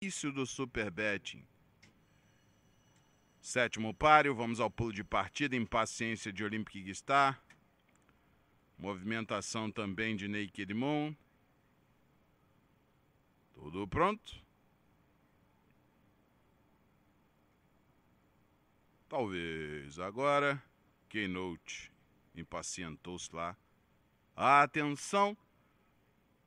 início do Super Betting. Sétimo páreo, vamos ao pulo de partida, impaciência de Olympic Star. Movimentação também de Naked Moon. Tudo pronto? Talvez agora. Keynote impacientou-se lá. Atenção!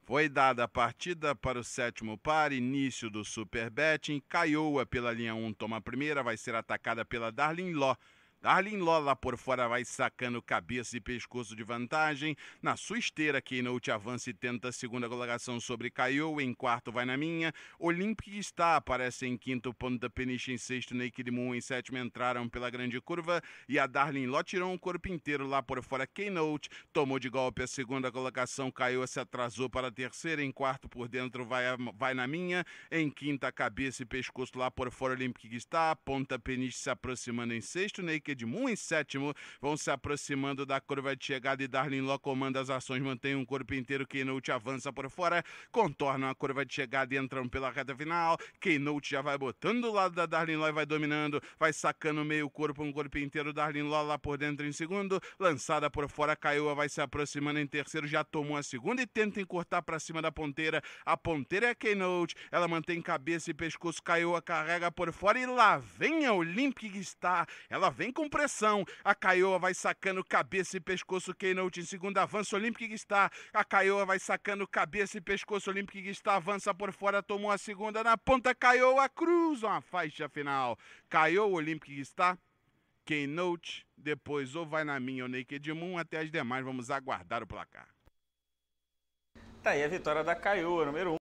Foi dada a partida para o sétimo par, início do Super Betting. Caioa pela linha 1 toma a primeira, vai ser atacada pela Darlin Ló. Darlin Lola por fora vai sacando cabeça e pescoço de vantagem. Na sua esteira, Keynote avança e tenta a segunda colocação sobre Caio. Em quarto vai na minha. Olympic está, aparece em quinto. Ponta Peniche em sexto. Naked Moon em sétimo entraram pela grande curva. E a Darlin Ló tirou um corpo inteiro lá por fora. Keynote tomou de golpe a segunda colocação. Caio se atrasou para a terceira. Em quarto por dentro vai, vai na minha. Em quinta, cabeça e pescoço lá por fora. Olympic está. Ponta Peniche se aproximando em sexto. Naked Edmund em sétimo, vão se aproximando da curva de chegada e Darlin Ló comanda as ações, mantém um corpo inteiro, Keynote avança por fora, contorna a curva de chegada e entram pela reta final, Keynote já vai botando do lado da Darlin Ló e vai dominando, vai sacando meio corpo, um corpo inteiro, Darlin Ló lá por dentro em segundo, lançada por fora, Caioa vai se aproximando em terceiro, já tomou a segunda e tenta encurtar para cima da ponteira, a ponteira é Keynote, ela mantém cabeça e pescoço, Caioa carrega por fora e lá vem a Olympic Star, ela vem com pressão. A Caioa vai sacando cabeça e pescoço keynote em segundo avanço. Olympic está. A Caioa vai sacando cabeça e pescoço. Olympic está. Avança por fora. Tomou a segunda na ponta. Caioa cruza uma faixa final. Caioa Olympic está. Keynote, depois ou vai na minha ou Naked Moon, até as demais vamos aguardar o placar. Tá aí a vitória da Caioa, número 1. Um.